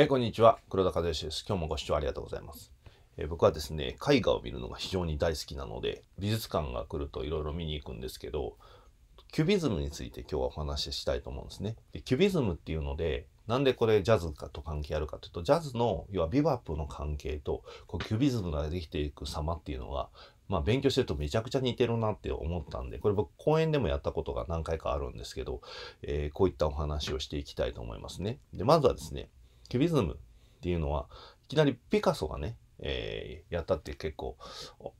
えー、こんにちは黒田和義です今日もご視聴ありがとうございます、えー、僕はですね絵画を見るのが非常に大好きなので美術館が来るといろいろ見に行くんですけどキュビズムについて今日はお話ししたいと思うんですねでキュビズムっていうのでなんでこれジャズかと関係あるかというとジャズの要はビバップの関係とこうキュビズムができていく様っていうのがまあ、勉強してるとめちゃくちゃ似てるなって思ったんでこれ僕講演でもやったことが何回かあるんですけど、えー、こういったお話をしていきたいと思いますね。でまずはですねキュビズムっていうのはいきなりピカソがね、えー、やったって結構、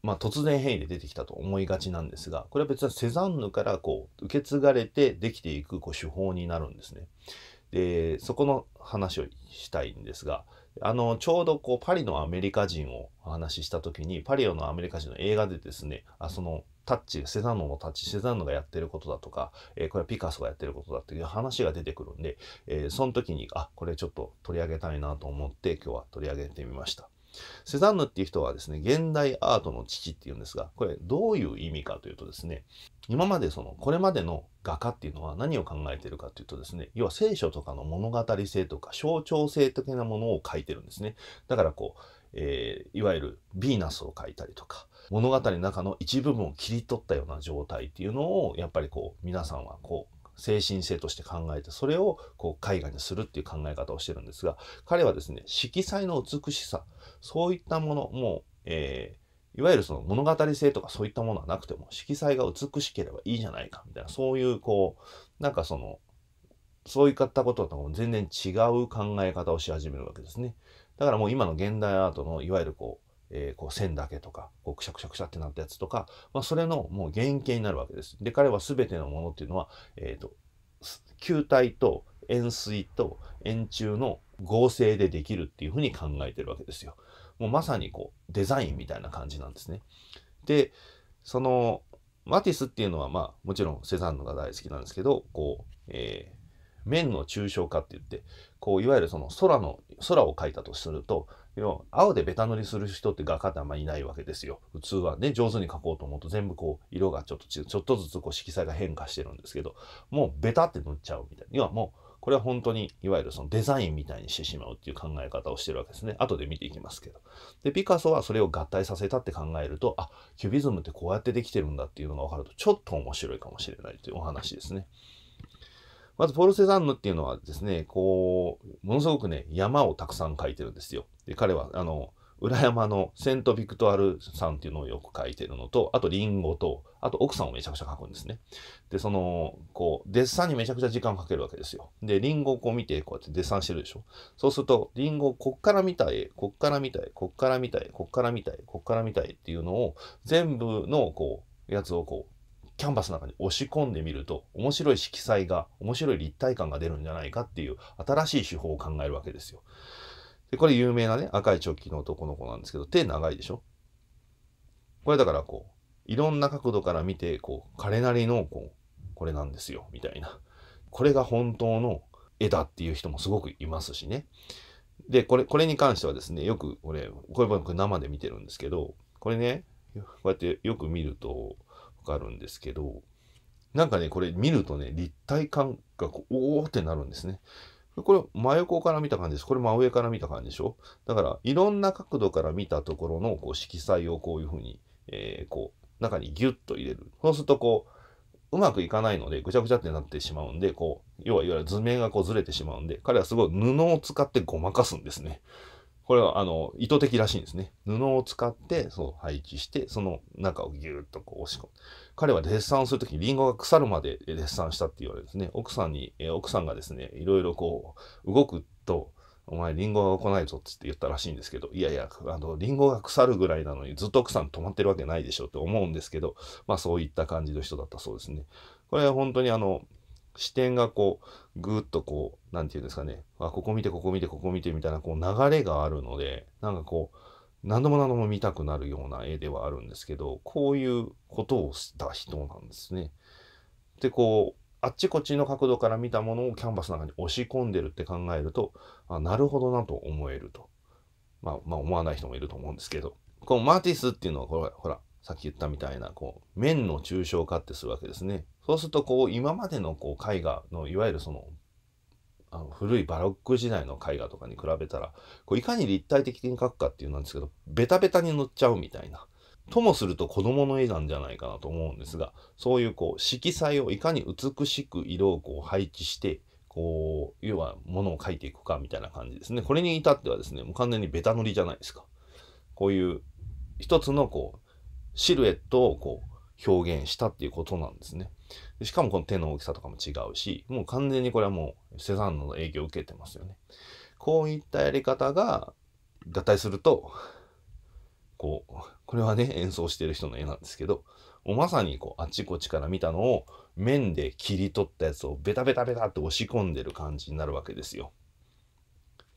まあ、突然変異で出てきたと思いがちなんですがこれは別にセザンヌからこう受け継がれてできていくこう手法になるんですね。でそこの話をしたいんですがあの、ちょうどこう、パリのアメリカ人をお話しした時に、パリのアメリカ人の映画でですね、あ、その、タッチ、セザンヌのタッチ、セザンヌがやってることだとか、えー、これはピカソがやってることだっていう話が出てくるんで、えー、その時に、あ、これちょっと取り上げたいなと思って、今日は取り上げてみました。セザンヌっていう人はですね、現代アートの父っていうんですが、これどういう意味かというとですね、今までその、これまでの画家っていうのは何を考えてるかというとですね、要は聖書とかの物語性とか象徴性的なものを書いてるんですね。だからこう、えー、いわゆるヴィーナスを描いたりとか物語の中の一部分を切り取ったような状態っていうのをやっぱりこう皆さんはこう精神性として考えてそれをこう絵画にするっていう考え方をしてるんですが彼はですね色彩の美しさそういったものもう、えー、いわゆるその物語性とかそういったものはなくても色彩が美しければいいじゃないかみたいなそういうこうなんかそのそういったこととも全然違う考え方をし始めるわけですね。だからもう今の現代アートのいわゆるこうえー、こう線だけとかこうくしゃくしゃくしゃってなったやつとか、まあ、それのもう原型になるわけです。で彼は全てのものっていうのは、えーと、球体と円錐と円柱の合成でできるっていうふうに考えてるわけですよ。もうまさにこうデザインみたいな感じなんですね。でそのマティスっていうのはまあもちろんセザンヌが大好きなんですけどこう、えー、面の抽象化って言ってこういわゆるその空の空を描いたとするとけど、青でベタ塗りする人って画家ってあんまりいないわけですよ。普通はね、上手に描こうと思うと全部こう、色がちょっとちょっとずつこう色彩が変化してるんですけど、もうベタって塗っちゃうみたいな。要はもう、これは本当に、いわゆるそのデザインみたいにしてしまうっていう考え方をしてるわけですね。後で見ていきますけど。で、ピカソはそれを合体させたって考えると、あ、キュビズムってこうやってできてるんだっていうのが分かると、ちょっと面白いかもしれないというお話ですね。まずポール・セザンヌっていうのはですね、こう、ものすごくね、山をたくさん描いてるんですよ。で、彼は、あの、裏山のセント・ビクトアルさんっていうのをよく描いてるのと、あとリンゴと、あと奥さんをめちゃくちゃ描くんですね。で、その、こう、デッサンにめちゃくちゃ時間かけるわけですよ。で、リンゴをこう見て、こうやってデッサンしてるでしょ。そうすると、リンゴをこっから見たい、こっから見たい、こっから見たい、こっから見たい、こっから見たいっていうのを、全部の、こう、やつをこう、キャンバスの中に押し込んでみると面白い色彩が面白い立体感が出るんじゃないかっていう新しい手法を考えるわけですよ。でこれ有名なね赤いチョッキの男の子なんですけど手長いでしょこれだからこういろんな角度から見てこう彼なりのこうこれなんですよみたいなこれが本当の絵だっていう人もすごくいますしね。でこれこれに関してはですねよく俺これ僕生で見てるんですけどこれねこうやってよく見るとわかるんですけど、なんかね、これ見るとね、立体感がこう、おーってなるんですね。これ真横から見た感じです。これ真上から見た感じでしょだから、いろんな角度から見たところのこう色彩をこういうふうに、えー、こう、中にギュッと入れる。そうするとこう、うまくいかないので、ぐちゃぐちゃってなってしまうんで、こう、要はいわゆる図面がこうずれてしまうんで、彼はすごい布を使ってごまかすんですね。これはあの意図的らしいんですね。布を使ってそう配置して、その中をぎゅーっとこう押し込む。彼はデッサンするときにリンゴが腐るまでデッサンしたって言われるんですね。奥さんに、え奥さんがですね、いろいろこう動くと、お前リンゴが来ないぞって言ったらしいんですけど、いやいや、あの、リンゴが腐るぐらいなのにずっと奥さん止まってるわけないでしょって思うんですけど、まあそういった感じの人だったそうですね。これは本当にあの、視点がこう、ぐっとこう、何て言うんですかね、あ、ここ見て、ここ見て、ここ見てみたいなこう流れがあるので、なんかこう、何度も何度も見たくなるような絵ではあるんですけど、こういうことをした人なんですね。で、こう、あっちこっちの角度から見たものをキャンバスの中に押し込んでるって考えると、あなるほどなと思えると。まあ、まあ、思わない人もいると思うんですけど、このマティスっていうのは、これ、ほら、さっき言ったみたいなこう面の抽象化ってするわけですね。そうするとこう今までのこう絵画のいわゆるそのあの古いバロック時代の絵画とかに比べたらこういかに立体的に描くかっていうなんですけどベタベタに塗っちゃうみたいな。ともすると子供の絵なんじゃないかなと思うんですがそういうこう色彩をいかに美しく色をこう配置してこう要はものを描いていくかみたいな感じですねこれに至ってはですねもう完全にベタ塗りじゃないですかこういう一つのこうシルエットをこう表現したっていうことなんですね。しかもこの手の大きさとかも違うし、もう完全にこれはもうセザンヌの影響を受けてますよね。こういったやり方が合体すると、こう、これはね、演奏してる人の絵なんですけど、まさにこうあっちこっちから見たのを面で切り取ったやつをベタベタベタって押し込んでる感じになるわけですよ。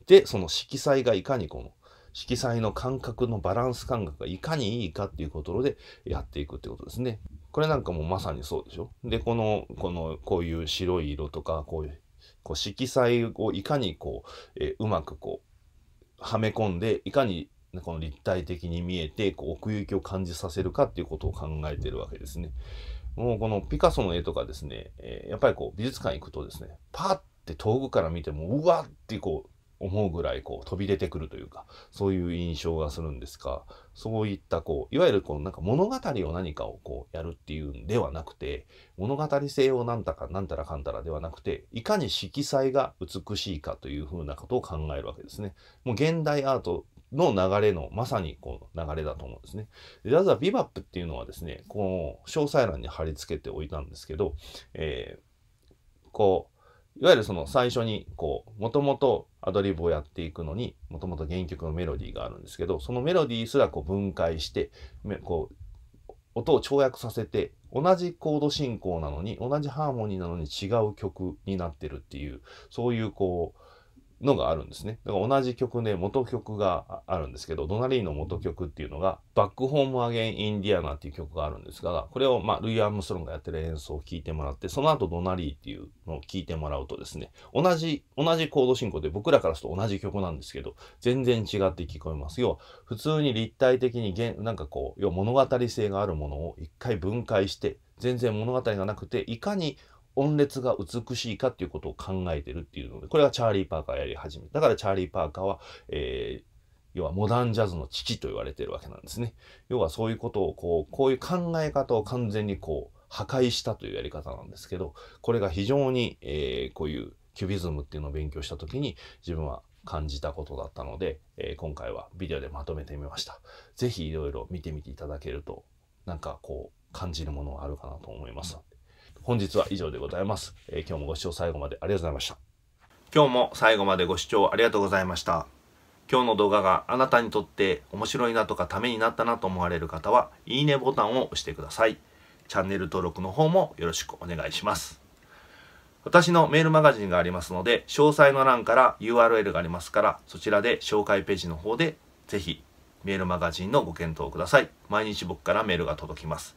でその色彩がいかにこの色彩の感覚のバランス感覚がいかにいいかっていうことでやっていくってことですね。これなんかもまさにそうでしょ。で、この、この、こういう白い色とか、こういう、こう色彩をいかにこう、えー、うまくこう、はめ込んで、いかにこの立体的に見えて、こう奥行きを感じさせるかっていうことを考えてるわけですね。もうこのピカソの絵とかですね、えー、やっぱりこう美術館行くとですね、パーって遠くから見ても、うわってこう、思うぐらいこう飛び出てくるというかそういう印象がするんですがそういったこういわゆるこのなんか物語を何かをこうやるっていうんではなくて物語性を何たか何たらかんたらではなくていかに色彩が美しいかというふうなことを考えるわけですね。もう現代アートの流れのまさにこう流れだと思うんですね。で、まずはビバップっていうのはですね、この詳細欄に貼り付けておいたんですけど、えー、こういわゆるその最初にこうもともとアドリブをやっていくのにもともと原曲のメロディーがあるんですけどそのメロディーすらこう分解してこう音を跳躍させて同じコード進行なのに同じハーモニーなのに違う曲になってるっていうそういうこうのがあるんですね。だから同じ曲で元曲があるんですけど、ドナリーの元曲っていうのが、バックホームアゲン・インディアナっていう曲があるんですが、これを、まあ、ルイ・アームストロンがやってる演奏を聴いてもらって、その後ドナリーっていうのを聴いてもらうとですね、同じ、同じコード進行で僕らからすると同じ曲なんですけど、全然違って聞こえます。要は、普通に立体的に、なんかこう、要は物語性があるものを一回分解して、全然物語がなくていかに音列が美しいかっていうことを考えてるっていうので、これがチャーリー・パーカーやり始め。だからチャーリー・パーカーは、えー、要はモダンジャズの父と言われてるわけなんですね。要はそういうことをこう、こういう考え方を完全にこう、破壊したというやり方なんですけど、これが非常に、えー、こういうキュビズムっていうのを勉強した時に自分は感じたことだったので、えー、今回はビデオでまとめてみました。是非いろいろ見てみていただけると、なんかこう、感じるものがあるかなと思います。うん本日は以上でございます。えー、今日もご視聴最後までありがとうございました。今日も最後までご視聴ありがとうございました。今日の動画があなたにとって面白いなとかためになったなと思われる方は、いいねボタンを押してください。チャンネル登録の方もよろしくお願いします。私のメールマガジンがありますので、詳細の欄から URL がありますから、そちらで紹介ページの方で、ぜひメールマガジンのご検討ください。毎日僕からメールが届きます。